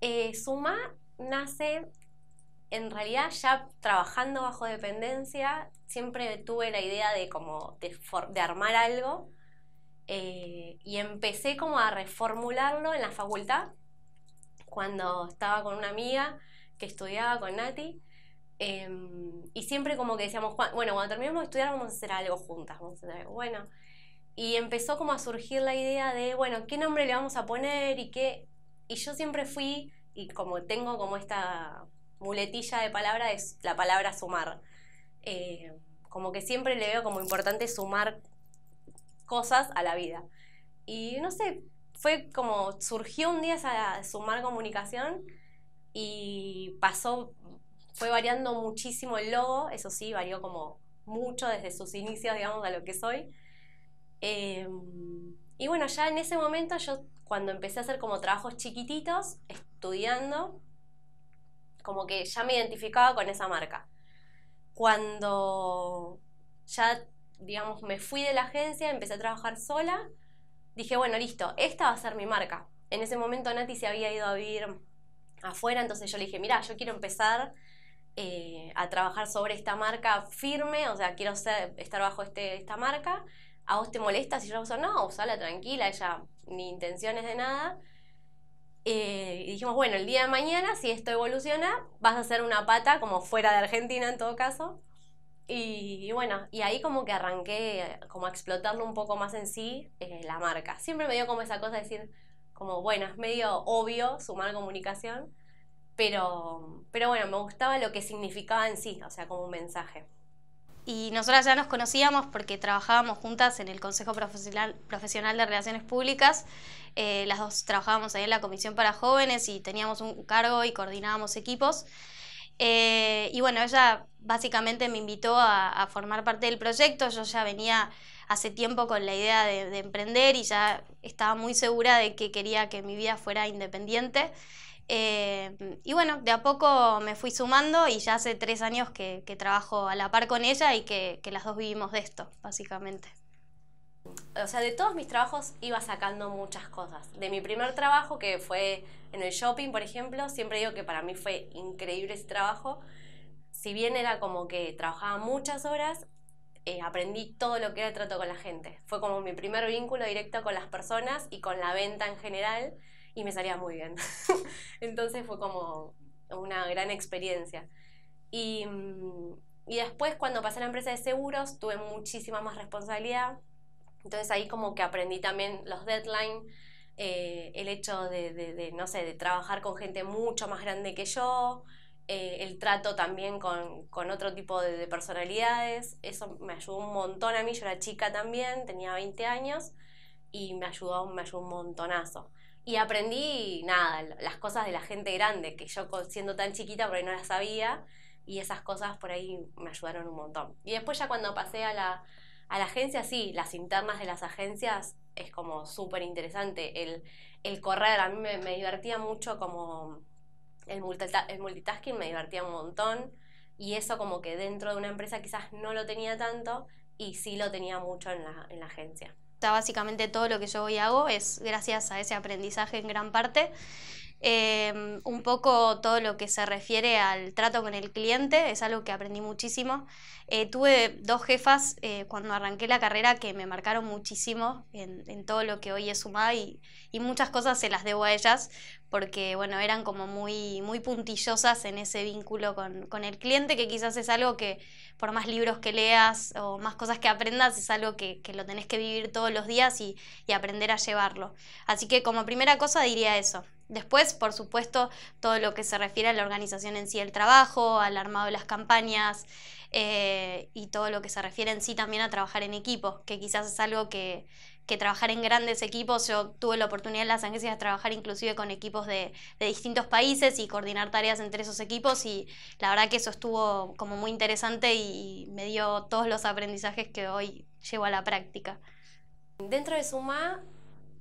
Eh, Suma nace, en realidad ya trabajando bajo dependencia, siempre tuve la idea de como de, armar algo eh, y empecé como a reformularlo en la facultad cuando estaba con una amiga que estudiaba con Nati. Em, y siempre como que decíamos, bueno, cuando terminemos de estudiar vamos a hacer algo juntas, Bueno, y empezó como a surgir la idea de, bueno, ¿qué nombre le vamos a poner? Y qué. Y yo siempre fui, y como tengo como esta muletilla de palabra, es la palabra sumar. Eh, como que siempre le veo como importante sumar cosas a la vida. Y no sé, fue como surgió un día esa sumar comunicación y pasó, fue variando muchísimo el logo, eso sí, varió como mucho desde sus inicios, digamos, a lo que soy. Em, y bueno, ya en ese momento yo cuando empecé a hacer como trabajos chiquititos, estudiando, como que ya me identificaba con esa marca. Cuando ya, digamos, me fui de la agencia, empecé a trabajar sola, dije, bueno, listo, esta va a ser mi marca. En ese momento Nati se había ido a vivir afuera, entonces yo le dije, mira, yo quiero empezar eh, a trabajar sobre esta marca firme, o sea, quiero estar bajo este, esta marca ¿a vos te molesta si yo uso? No, usala tranquila, ella ni intenciones de nada. Eh, y dijimos, bueno, el día de mañana, si esto evoluciona, vas a hacer una pata como fuera de Argentina en todo caso. Y, bueno, y ahí como que arranqué como a explotarlo un poco más en sí, eh, la marca. Siempre me dio como esa cosa de decir, como bueno, es medio obvio sumar comunicación, pero, pero bueno, me gustaba lo que significaba en sí, o sea, como un mensaje y nosotras ya nos conocíamos porque trabajábamos juntas en el Consejo Profesional, Profesional de Relaciones Públicas. Eh, las dos trabajábamos ahí en la Comisión para Jóvenes y teníamos un cargo y coordinábamos equipos. Eh, y bueno, ella básicamente me invitó a, formar parte del proyecto. Yo ya venía hace tiempo con la idea de emprender y ya estaba muy segura de que quería que mi vida fuera independiente. Eh, y bueno, de a poco me fui sumando y ya hace tres años que, trabajo a la par con ella y que, las dos vivimos de esto, básicamente o sea, de todos mis trabajos iba sacando muchas cosas. De mi primer trabajo, que fue en el shopping, por ejemplo, siempre digo que para mí fue increíble ese trabajo. Si bien era como que trabajaba muchas horas, eh, aprendí todo lo que era el trato con la gente. Fue como mi primer vínculo directo con las personas y con la venta en general y me salía muy bien. Entonces fue como una gran experiencia. Y, mm, y después cuando pasé a la empresa de seguros tuve muchísima más responsabilidad. Entonces ahí como que aprendí también los deadlines. Eh, el hecho de, no sé, de trabajar con gente mucho más grande que yo, eh, el trato también con, con otro tipo de, de, personalidades, eso me ayudó un montón a mí, yo era chica también, tenía 20 años, y me ayudó, me ayudó un montonazo. Y aprendí, nada, las cosas de la gente grande, que yo siendo tan chiquita por ahí no las sabía, y esas cosas por ahí me ayudaron un montón. Y después ya cuando pasé a la, agencia, sí, las internas de las agencias es como súper interesante. El, correr, a mí me, divertía mucho como el, el multitasking, me divertía un montón. Y eso como que dentro de una empresa quizás no lo tenía tanto y sí lo tenía mucho en la, en la agencia básicamente todo lo que yo hoy hago es gracias a ese aprendizaje en gran parte. Em, un poco todo lo que se refiere al trato con el cliente es algo que aprendí muchísimo. Eh, tuve dos jefas eh, cuando arranqué la carrera que me marcaron muchísimo en, todo lo que hoy es sumado y, muchas cosas se las debo a ellas porque bueno, eran como muy, muy puntillosas en ese vínculo con, el cliente que quizás es algo que por más libros que leas o más cosas que aprendas es algo que, lo tenés que vivir todos los días y aprender a llevarlo. Así que como primera cosa diría eso, Después, por supuesto, todo lo que se refiere a la organización en sí del trabajo, al armado de las campañas eh, y todo lo que se refiere en sí también a trabajar en equipo, que quizás es algo que, trabajar en grandes equipos, yo tuve la oportunidad en las agencias de trabajar inclusive con equipos de, de distintos países y coordinar tareas entre esos equipos y la verdad que eso estuvo como muy interesante y me dio todos los aprendizajes que hoy llevo a la práctica. Dentro de Suma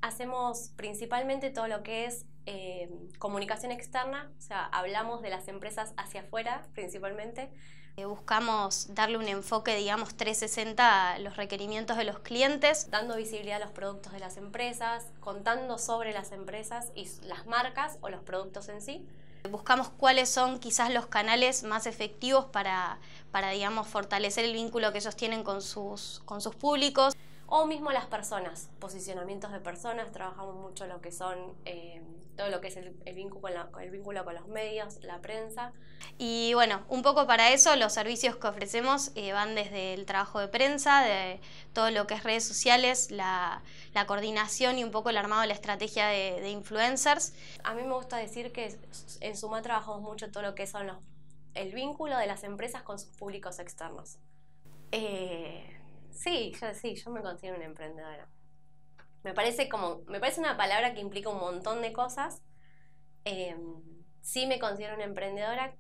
hacemos principalmente todo lo que es eh, comunicación externa, o sea, hablamos de las empresas hacia afuera principalmente. Eh, buscamos darle un enfoque, digamos, 360 a los requerimientos de los clientes, dando visibilidad a los productos de las empresas, contando sobre las empresas y las marcas o los productos en sí. Buscamos cuáles son quizás los canales más efectivos para, para digamos, fortalecer el vínculo que ellos tienen con sus, con sus públicos o mismo las personas, posicionamientos de personas, trabajamos mucho lo que son eh, todo lo que es el, vínculo con el, vínculo con los medios, la prensa. Y bueno, un poco para eso los servicios que ofrecemos eh, van desde el trabajo de prensa, de todo lo que es redes sociales, la, coordinación y un poco el armado de la estrategia de, influencers. A mí me gusta decir que en Suma trabajamos mucho todo lo que son los, el vínculo de las empresas con sus públicos externos. Eh, Sí, yo, sí, yo me considero una emprendedora. Me parece como, me parece una palabra que implica un montón de cosas. Em, sí me considero una emprendedora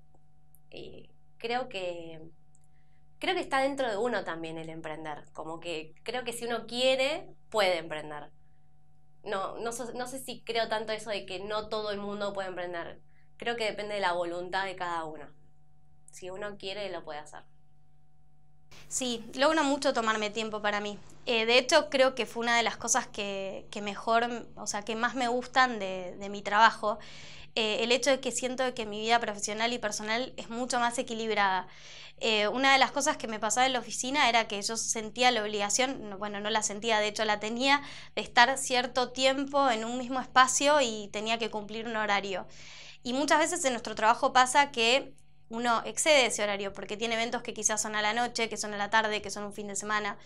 creo que creo que está dentro de uno también el emprender. Como que creo que si uno quiere, puede emprender. No, no, no sé si creo tanto eso de que no todo el mundo puede emprender. Creo que depende de la voluntad de cada uno. Si uno quiere, lo puede hacer. Sí, logro mucho tomarme tiempo para mí. Eh, de hecho, creo que fue una de las cosas que, mejor, o sea, que más me gustan de, mi trabajo. Eh, el hecho de que siento que mi vida profesional y personal es mucho más equilibrada. Eh, una de las cosas que me pasaba en la oficina era que yo sentía la obligación, bueno, no la sentía, de hecho la tenía, de estar cierto tiempo en un mismo espacio y tenía que cumplir un horario. Y muchas veces en nuestro trabajo pasa que uno excede ese horario porque tiene eventos que quizás son a la noche, que son a la tarde, que son un fin de semana.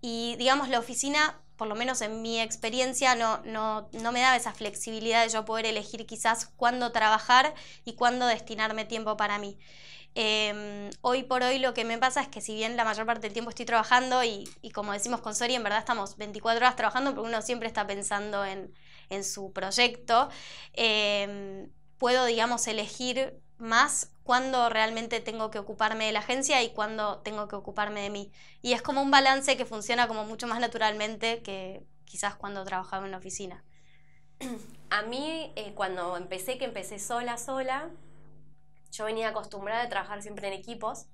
Y digamos, la oficina, por lo menos en mi experiencia, no, no, no me daba esa flexibilidad de yo poder elegir quizás cuándo trabajar y cuándo destinarme tiempo para mí. Em, hoy por hoy lo que me pasa es que si bien la mayor parte del tiempo estoy trabajando y, como decimos con Sori, en verdad estamos 24 horas trabajando porque uno siempre está pensando en, en su proyecto, em, puedo, digamos, elegir más cuando realmente tengo que ocuparme de la agencia y cuando tengo que ocuparme de mí. Y es como un balance que funciona como mucho más naturalmente que quizás cuando trabajaba en la oficina. A mí, eh, cuando empecé, que empecé sola, sola, yo venía acostumbrada a trabajar siempre en equipos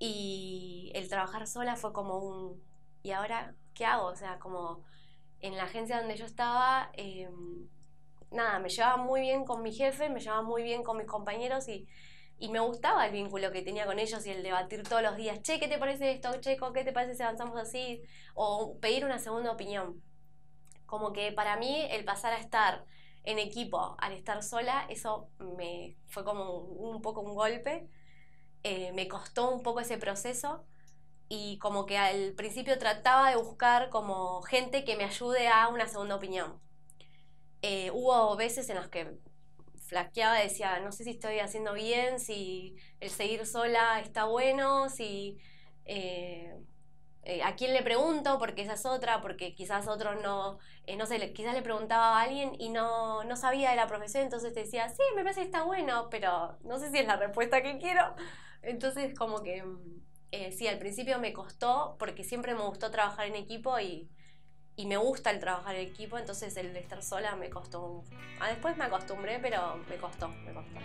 y el trabajar sola fue como un, ¿y ahora qué hago? O sea, como en la agencia donde yo estaba... Em, nada, me llevaba muy bien con mi jefe, me llevaba muy bien con mis compañeros y, y me gustaba el vínculo que tenía con ellos y el debatir todos los días, che, ¿qué te parece esto? Checo, ¿qué te parece si avanzamos así? O pedir una segunda opinión. Como que para mí el pasar a estar en equipo al estar sola, eso me fue como un, poco un golpe. Eh, me costó un poco ese proceso y como que al principio trataba de buscar como gente que me ayude a una segunda opinión. Eh, hubo veces en las que flaqueaba, decía, no sé si estoy haciendo bien, si el seguir sola está bueno, si eh, eh, a quién le pregunto, porque esa es otra, porque quizás otro no, no sé, quizás le preguntaba a alguien y no, no sabía de la profesión, entonces decía, sí, me parece que está bueno, pero no sé si es la respuesta que quiero. Entonces como que, mm, sí, al principio me costó, porque siempre me gustó trabajar en equipo y y me gusta el trabajar en equipo, entonces el de estar sola me costó. Ah, después me acostumbré, pero me costó, me costó.